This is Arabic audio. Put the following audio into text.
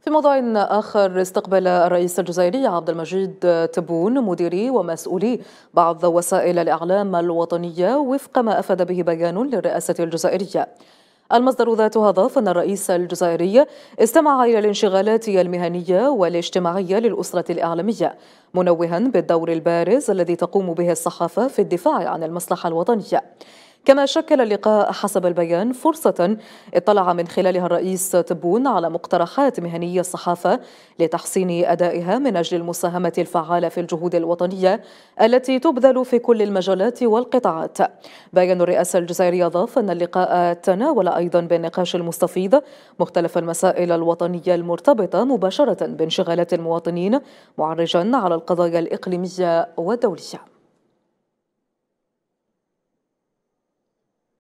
في موضوع آخر استقبل الرئيس الجزائري عبد المجيد تبون مديري ومسؤولي بعض وسائل الإعلام الوطنية وفق ما أفاد به بيان للرئاسة الجزائرية المصدر ذاته أضاف أن الرئيس الجزائري استمع إلى الانشغالات المهنية والاجتماعية للأسرة الإعلامية منوها بالدور البارز الذي تقوم به الصحافة في الدفاع عن المصلحة الوطنية كما شكل اللقاء حسب البيان فرصة اطلع من خلالها الرئيس تبون على مقترحات مهنية الصحافة لتحسين أدائها من أجل المساهمة الفعالة في الجهود الوطنية التي تبذل في كل المجالات والقطاعات بيان الرئاسة الجزائرية أضاف أن اللقاء تناول أيضا بالنقاش المستفيض مختلف المسائل الوطنية المرتبطة مباشرة بانشغالات المواطنين معرجا على القضايا الإقليمية والدولية